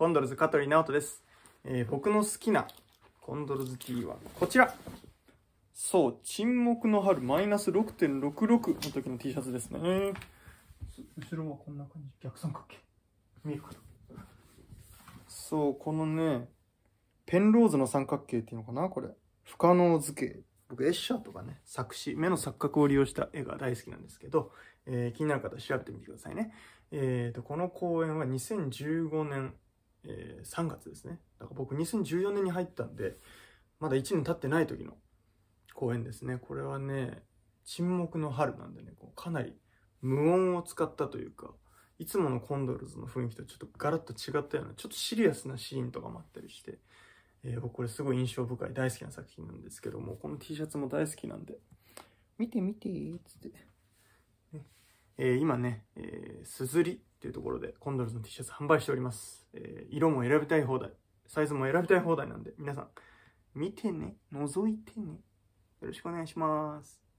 コンドルズ香取直人です、えー、僕の好きなコンドルズーはこちらそう沈黙の春マイナス6.66の時の T シャツですね後ろはこんな感じ逆三角形見えるかなそうこのねペンローズの三角形っていうのかなこれ不可能図形僕エッシャーとかね作詞目の錯覚を利用した絵が大好きなんですけど、えー、気になる方調べてみてくださいねえっ、ー、とこの公演は2015年えー、3月ですね。だから僕2014年に入ったんで、まだ1年経ってない時の公演ですね。これはね、沈黙の春なんでね、こうかなり無音を使ったというか、いつものコンドルズの雰囲気とちょっとガラッと違ったような、ちょっとシリアスなシーンとかもあったりして、えー、僕これすごい印象深い大好きな作品なんですけども、この T シャツも大好きなんで、見て見て、つって。えー、今ね、えー、すずりていうところで、コンドルの T シャツ販売しております。えー、色も選びたい放題、サイズも選びたい放題なんで、皆さん、見てね、覗いてね、よろしくお願いします。